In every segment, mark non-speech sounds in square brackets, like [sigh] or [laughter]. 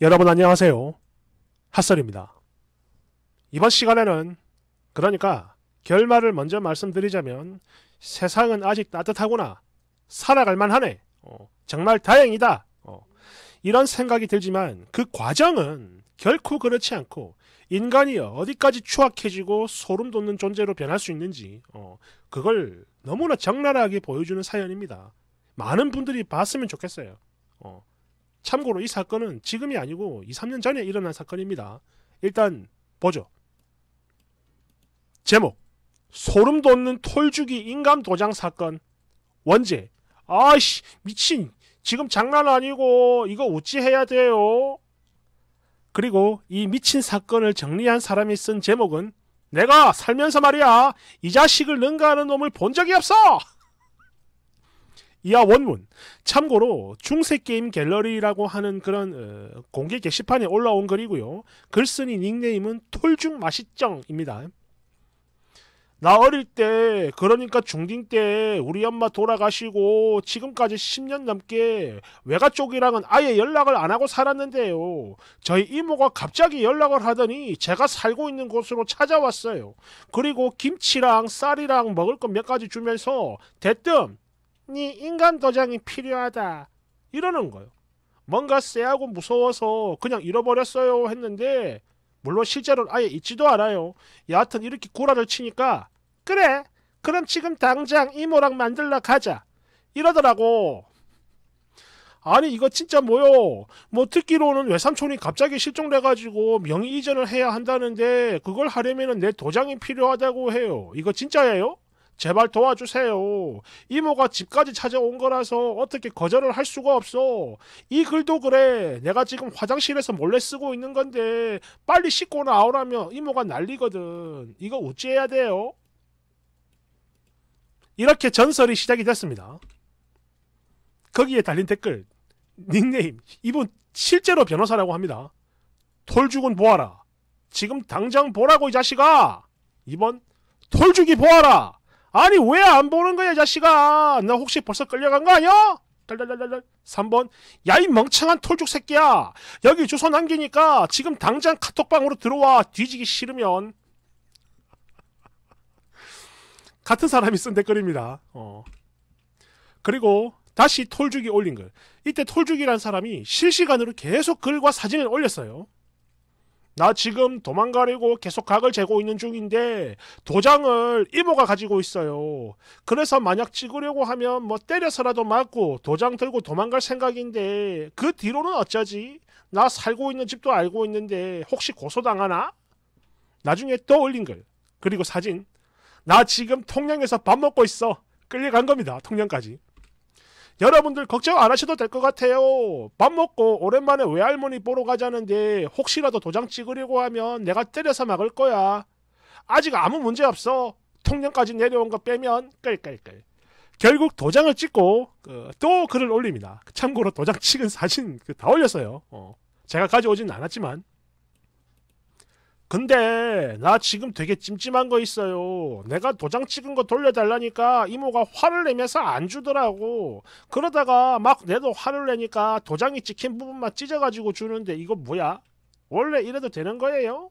여러분 안녕하세요. 핫설입니다. 이번 시간에는 그러니까 결말을 먼저 말씀드리자면 세상은 아직 따뜻하구나. 살아갈 만하네. 어, 정말 다행이다. 어, 이런 생각이 들지만 그 과정은 결코 그렇지 않고 인간이 어디까지 추악해지고 소름 돋는 존재로 변할 수 있는지 어, 그걸 너무나 적나라하게 보여주는 사연입니다. 많은 분들이 봤으면 좋겠어요. 어, 참고로 이 사건은 지금이 아니고 2, 3년 전에 일어난 사건입니다. 일단 보죠. 제목 소름 돋는 톨주기 인감 도장 사건 원제 아씨 미친 지금 장난 아니고 이거 어찌해야 돼요? 그리고 이 미친 사건을 정리한 사람이 쓴 제목은 내가 살면서 말이야 이 자식을 능가하는 놈을 본 적이 없어! 이하 원문. 참고로 중세게임 갤러리라고 하는 그런 어, 공개 게시판에 올라온 글이고요. 글쓴이 닉네임은 톨중 마시쩡입니다. 나 어릴 때 그러니까 중딩 때 우리 엄마 돌아가시고 지금까지 10년 넘게 외가 쪽이랑은 아예 연락을 안 하고 살았는데요. 저희 이모가 갑자기 연락을 하더니 제가 살고 있는 곳으로 찾아왔어요. 그리고 김치랑 쌀이랑 먹을 것 몇 가지 주면서 대뜸 네 인간 도장이 필요하다 이러는 거예요. 뭔가 쎄하고 무서워서 그냥 잃어버렸어요 했는데 물론 실제로는 아예 있지도 않아요. 여하튼 이렇게 구라를 치니까 그래 그럼 지금 당장 이모랑 만들러 가자 이러더라고. 아니 이거 진짜 뭐요? 뭐 듣기로는 외삼촌이 갑자기 실종돼가지고 명의 이전을 해야 한다는데 그걸 하려면내 도장이 필요하다고 해요. 이거 진짜예요? 제발 도와주세요. 이모가 집까지 찾아온 거라서 어떻게 거절을 할 수가 없어. 이 글도 그래. 내가 지금 화장실에서 몰래 쓰고 있는 건데 빨리 씻고 나오라며 이모가 난리거든. 이거 어찌해야 돼요? 이렇게 전설이 시작이 됐습니다. 거기에 달린 댓글 닉네임 이분 실제로 변호사라고 합니다. 돌죽은 보아라. 지금 당장 보라고 이 자식아. 이번 돌죽이 보아라. 아니 왜 안 보는 거야 자식아 너 혹시 벌써 끌려간 거 아니야? 달달달달달 3번 야 이 멍청한 톨죽 새끼야 여기 주소 남기니까 지금 당장 카톡방으로 들어와 뒤지기 싫으면 [laughs] 같은 사람이 쓴 댓글입니다 어. 그리고 다시 톨죽이 올린 글 이때 톨죽이란 사람이 실시간으로 계속 글과 사진을 올렸어요 나 지금 도망가려고 계속 각을 재고 있는 중인데 도장을 이모가 가지고 있어요. 그래서 만약 찍으려고 하면 뭐 때려서라도 맞고 도장 들고 도망갈 생각인데 그 뒤로는 어쩌지? 나 살고 있는 집도 알고 있는데 혹시 고소당하나? 나중에 또 올린 글 그리고 사진 나 지금 통영에서 밥 먹고 있어 끌려간 겁니다 통영까지 여러분들 걱정 안 하셔도 될 것 같아요. 밥 먹고 오랜만에 외할머니 보러 가자는데 혹시라도 도장 찍으려고 하면 내가 때려서 막을 거야. 아직 아무 문제 없어. 통영까지 내려온 거 빼면 깔깔깔. 결국 도장을 찍고 그, 또 글을 올립니다. 참고로 도장 찍은 사진 그, 다 올렸어요. 어. 제가 가져오진 않았지만 근데 나 지금 되게 찜찜한 거 있어요. 내가 도장 찍은 거 돌려달라니까 이모가 화를 내면서 안 주더라고. 그러다가 막 내도 화를 내니까 도장이 찍힌 부분만 찢어가지고 주는데 이거 뭐야? 원래 이래도 되는 거예요?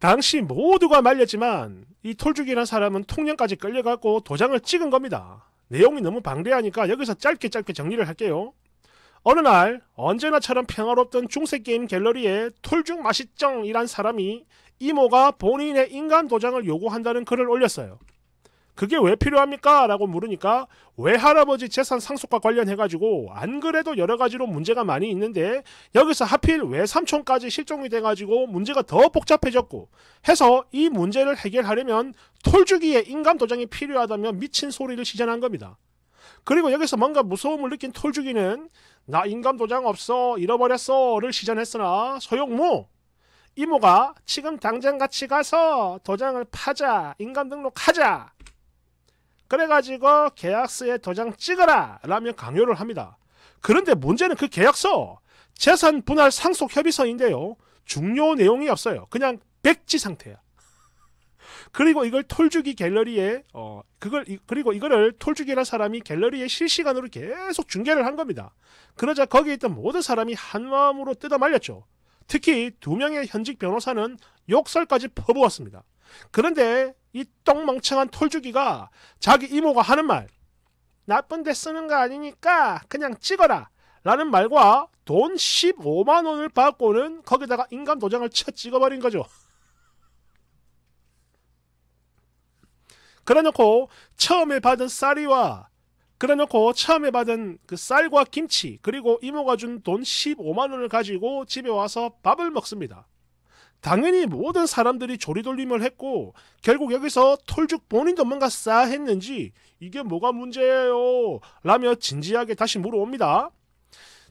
당시 모두가 말렸지만 이톨죽이란 사람은 통영까지 끌려가고 도장을 찍은 겁니다. 내용이 너무 방대하니까 여기서 짧게 짧게 정리를 할게요. 어느 날 언제나처럼 평화롭던 중세게임 갤러리에 톨중 마시쩡이란 사람이 이모가 본인의 인간 도장을 요구한다는 글을 올렸어요. 그게 왜 필요합니까? 라고 물으니까 외할아버지 재산 상속과 관련해가지고 안 그래도 여러 가지로 문제가 많이 있는데 여기서 하필 외삼촌까지 실종이 돼가지고 문제가 더 복잡해졌고 해서 이 문제를 해결하려면 톨주기에 인감 도장이 필요하다며 미친 소리를 시전한 겁니다. 그리고 여기서 뭔가 무서움을 느낀 톨주기는 나 인감 도장 없어 잃어버렸어를 시전했으나 소용무 이모가 지금 당장 같이 가서 도장을 파자 인감 등록하자 그래가지고 계약서에 도장 찍어라 라며 강요를 합니다. 그런데 문제는 그 계약서 재산 분할 상속 협의서인데요. 중요 내용이 없어요. 그냥 백지 상태야. 그리고 이걸 톨주기 갤러리에 어 그걸 그리고 이거를 톨주기라는 사람이 갤러리에 실시간으로 계속 중계를 한 겁니다. 그러자 거기에 있던 모든 사람이 한 마음으로 뜯어 말렸죠. 특히 두 명의 현직 변호사는 욕설까지 퍼부었습니다. 그런데 이 똥멍청한 톨주기가 자기 이모가 하는 말 나쁜데 쓰는 거 아니니까 그냥 찍어라 라는 말과 돈 15만 원을 받고는 거기다가 인간 도장을 쳐 찍어버린 거죠. 그래놓고 처음에 받은 쌀이와 그래놓고 처음에 받은 그 쌀과 김치 그리고 이모가 준 돈 15만 원을 가지고 집에 와서 밥을 먹습니다. 당연히 모든 사람들이 조리돌림을 했고 결국 여기서 톨죽 본인도 뭔가 싸했는지 이게 뭐가 문제예요 라며 진지하게 다시 물어옵니다.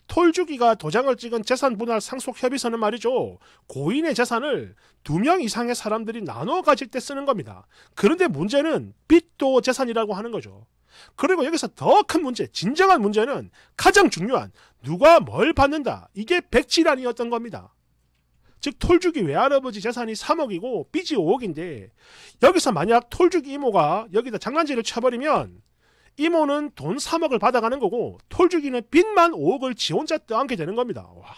톨주기가 도장을 찍은 재산 분할 상속 협의서는 말이죠. 고인의 재산을 두 명 이상의 사람들이 나눠 가질 때 쓰는 겁니다. 그런데 문제는 빚도 재산이라고 하는 거죠. 그리고 여기서 더 큰 문제, 진정한 문제는 가장 중요한 누가 뭘 받는다. 이게 백지란이었던 겁니다. 즉 톨주기 외할아버지 재산이 3억이고 빚이 5억인데 여기서 만약 톨주기 이모가 여기다 장난질을 쳐버리면 이모는 돈 3억을 받아가는 거고 톨주기는 빚만 5억을 지 혼자 떠안게 되는 겁니다. 와.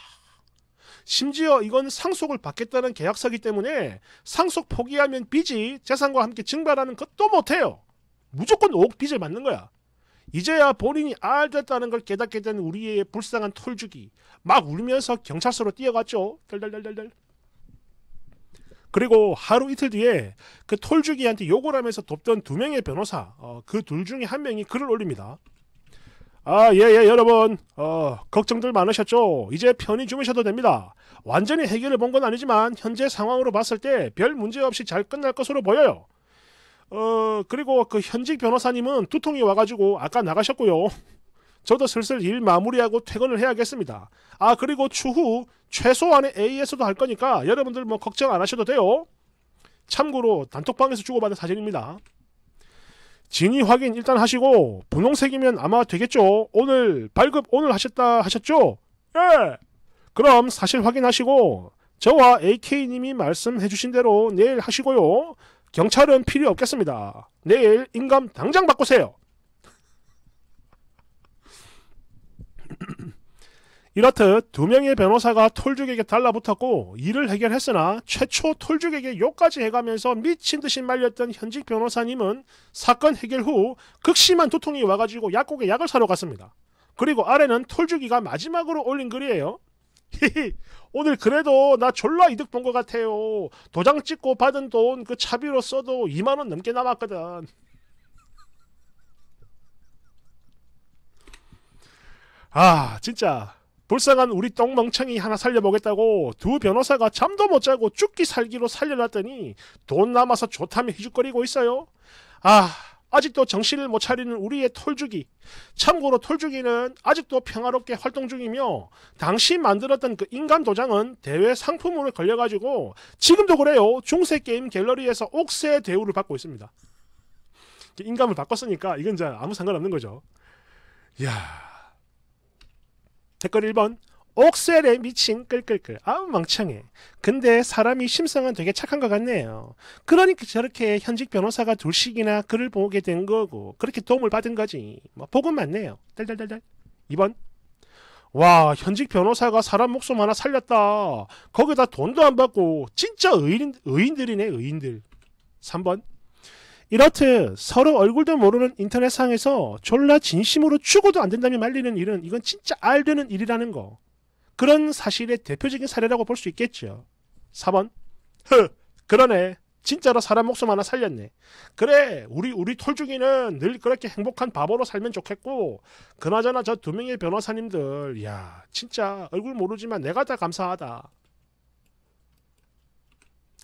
심지어 이건 상속을 받겠다는 계약서기 때문에 상속 포기하면 빚이 재산과 함께 증발하는 것도 못해요. 무조건 5억 빚을 받는 거야. 이제야 본인이 알됐다는 걸 깨닫게 된 우리의 불쌍한 톨주기. 막 울면서 경찰서로 뛰어갔죠. 덜덜덜덜덜. 그리고 하루 이틀 뒤에 그 톨주기한테 욕을 하면서 돕던 두 명의 변호사 어, 그 둘 중에 한 명이 글을 올립니다. 아, 예, 예, 여러분. 어, 걱정들 많으셨죠? 이제 편히 주무셔도 됩니다. 완전히 해결을 본 건 아니지만, 현재 상황으로 봤을 때 별 문제 없이 잘 끝날 것으로 보여요. 어, 그리고 그 현직 변호사님은 두통이 와가지고 아까 나가셨고요. 저도 슬슬 일 마무리하고 퇴근을 해야겠습니다. 아 그리고 추후 최소한의 A에서도 할 거니까 여러분들 뭐 걱정 안 하셔도 돼요. 참고로 단톡방에서 주고받은 사진입니다. 진위 확인 일단 하시고 분홍색이면 아마 되겠죠. 오늘 발급 오늘 하셨다 하셨죠? 예. 그럼 사실 확인하시고 저와 AK님이 말씀해주신 대로 내일 하시고요. 경찰은 필요 없겠습니다. 내일 인감 당장 바꾸세요. 이렇듯 두 명의 변호사가 톨죽에게 달라붙었고 일을 해결했으나 최초 톨죽에게 욕까지 해가면서 미친 듯이 말렸던 현직 변호사님은 사건 해결 후 극심한 두통이 와가지고 약국에 약을 사러 갔습니다. 그리고 아래는 톨죽이가 마지막으로 올린 글이에요. 히히 오늘 그래도 나 졸라 이득 본 것 같아요. 도장 찍고 받은 돈 그 차비로 써도 2만원 넘게 남았거든. 아 진짜 불쌍한 우리 똥멍청이 하나 살려보겠다고 두 변호사가 잠도 못 자고 죽기 살기로 살려놨더니 돈 남아서 좋다며 희죽거리고 있어요. 아, 아직도 정신을 못 차리는 우리의 톨주기. 참고로 톨주기는 아직도 평화롭게 활동 중이며 당시 만들었던 그 인간 도장은 대회 상품으로 걸려가지고 지금도 그래요. 중세 게임 갤러리에서 옥새 대우를 받고 있습니다. 인감을 바꿨으니까 이건 이제 아무 상관없는 거죠. 이야... 댓글 1번 옥셀에 미친 끌끌끌 아우 망창해 근데 사람이 심성은 되게 착한 것 같네요 그러니까 저렇게 현직 변호사가 둘씩이나 글을 보게 된 거고 그렇게 도움을 받은 거지 뭐 복은 맞네요 달달달달 2번 와 현직 변호사가 사람 목숨 하나 살렸다 거기다 돈도 안 받고 진짜 의인, 의인들이네 의인들 3번 이렇듯 서로 얼굴도 모르는 인터넷상에서 졸라 진심으로 죽어도안 된다며 말리는 일은 이건 진짜 알되는 일이라는 거. 그런 사실의 대표적인 사례라고 볼 수 있겠죠. 4번. 흐, 그러네. 진짜로 사람 목숨 하나 살렸네. 그래, 우리, 우리 톨중이는 늘 그렇게 행복한 바보로 살면 좋겠고, 그나저나 저 두 명의 변호사님들, 야, 진짜 얼굴 모르지만 내가 다 감사하다.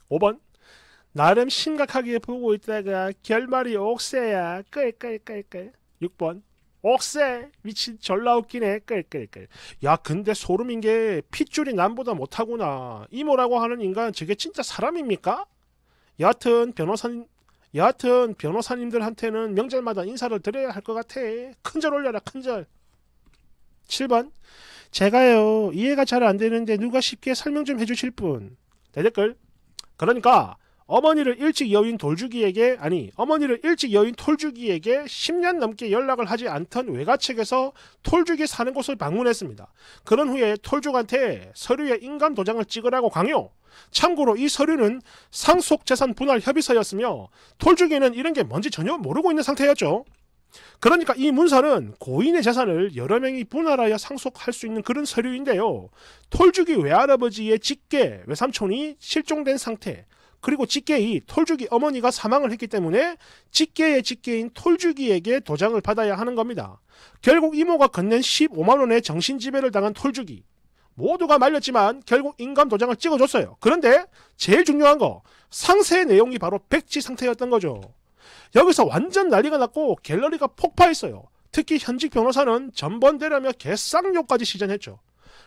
5번. 나름 심각하게 보고 있다가 결말이 옥새야 끌 끌 끌끌 6번 억새 미친 절라 웃기네 끌 끌끌 야 근데 소름인 게 핏줄이 남보다 못하구나 이모라고 하는 인간 저게 진짜 사람입니까? 여하튼 변호사님 여하튼 변호사님들한테는 명절마다 인사를 드려야 할 것 같아 큰절 올려라 큰절 7번 제가요 이해가 잘 안 되는데 누가 쉽게 설명 좀 해주실 분 대댓글 그러니까 어머니를 일찍 여인 돌주기에게 아니 어머니를 일찍 여인 톨주기에게 10년 넘게 연락을 하지 않던 외가 측에서 톨주기 사는 곳을 방문했습니다. 그런 후에 톨주한테 서류에 인감 도장을 찍으라고 강요. 참고로 이 서류는 상속 재산 분할 협의서였으며 톨주기는 이런 게 뭔지 전혀 모르고 있는 상태였죠. 그러니까 이 문서는 고인의 재산을 여러 명이 분할하여 상속할 수 있는 그런 서류인데요. 톨주기 외할아버지의 직계 외삼촌이 실종된 상태, 그리고 직계의 톨주기 어머니가 사망을 했기 때문에 직계의 직계인 톨주기에게 도장을 받아야 하는 겁니다. 결국 이모가 건넨 15만원의 정신지배를 당한 톨주기 모두가 말렸지만 결국 인감 도장을 찍어줬어요. 그런데 제일 중요한 거 상세 내용이 바로 백지 상태였던 거죠. 여기서 완전 난리가 났고 갤러리가 폭파했어요. 특히 현직 변호사는 전번대라며 개쌍욕까지 시전했죠.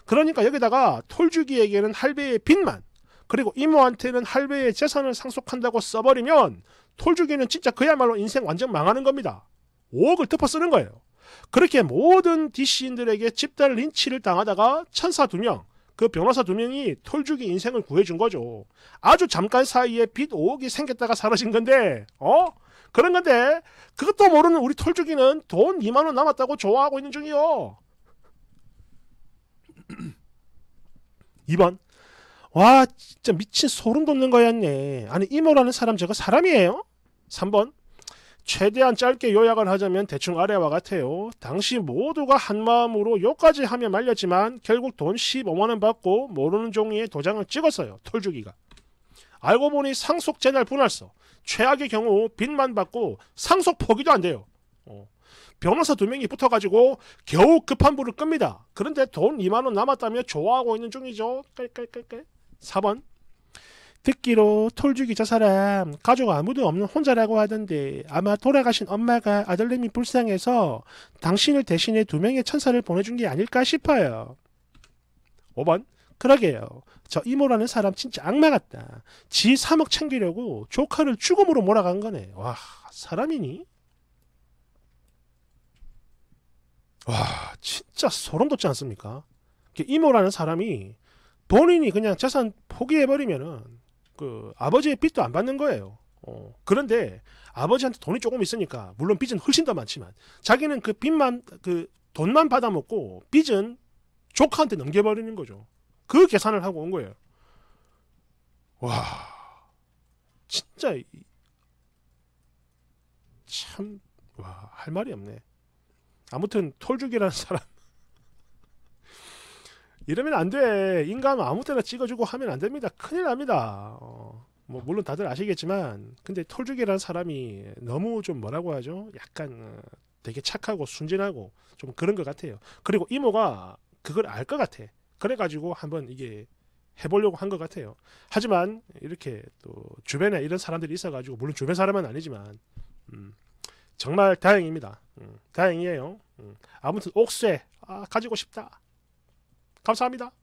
그러니까 여기다가 톨주기에게는 할배의 빚만 그리고 이모한테는 할배의 재산을 상속한다고 써버리면 톨주기는 진짜 그야말로 인생 완전 망하는 겁니다. 5억을 덮어 쓰는 거예요. 그렇게 모든 DC인들에게 집단 린치를 당하다가 천사 두 명, 그 변호사 두 명이 톨주기 인생을 구해준 거죠. 아주 잠깐 사이에 빚 5억이 생겼다가 사라진 건데, 어? 그런 건데, 그것도 모르는 우리 톨주기는 돈 2만원 남았다고 좋아하고 있는 중이요. 2번. [clears throat] 와 진짜 미친 소름 돋는 거였네. 아니 이모라는 사람 제가 사람이에요? 3번 최대한 짧게 요약을 하자면 대충 아래와 같아요. 당시 모두가 한마음으로 요까지 하며 말렸지만 결국 돈 15만원 받고 모르는 종이에 도장을 찍었어요. 털주기가. 알고 보니 상속 재날 분할서. 최악의 경우 빚만 받고 상속 포기도 안 돼요. 어. 변호사 두 명이 붙어가지고 겨우 급한 불을 끕니다. 그런데 돈 2만원 남았다며 좋아하고 있는 중이죠. 깔깔깔깔. 4번 듣기로 톨죽이저 사람 가족 아무도 없는 혼자라고 하던데 아마 돌아가신 엄마가 아들님이 불쌍해서 당신을 대신해 두 명의 천사를 보내준 게 아닐까 싶어요. 5번 그러게요. 저 이모라는 사람 진짜 악마 같다. 지 3억 챙기려고 조카를 죽음으로 몰아간 거네. 와 사람이니? 와 진짜 소름 돋지 않습니까? 이모라는 사람이 본인이 그냥 재산 포기해버리면은 그 아버지의 빚도 안 받는 거예요. 어, 그런데 아버지한테 돈이 조금 있으니까 물론 빚은 훨씬 더 많지만 자기는 그 빚만 그 돈만 받아먹고 빚은 조카한테 넘겨버리는 거죠. 그 계산을 하고 온 거예요. 와 진짜 참와할 말이 없네. 아무튼 톨죽이라는 사람 이러면 안 돼. 인간 아무 때나 찍어주고 하면 안 됩니다. 큰일 납니다. 어, 뭐 물론 다들 아시겠지만 근데 톨죽이라는 사람이 너무 좀 뭐라고 하죠? 약간 어, 되게 착하고 순진하고 좀 그런 것 같아요. 그리고 이모가 그걸 알 것 같아. 그래가지고 한번 이게 해보려고 한 것 같아요. 하지만 이렇게 또 주변에 이런 사람들이 있어가지고 물론 주변 사람은 아니지만 음, 정말 다행입니다. 음, 다행이에요. 음, 아무튼 옥쇠 아, 가지고 싶다. 감사합니다.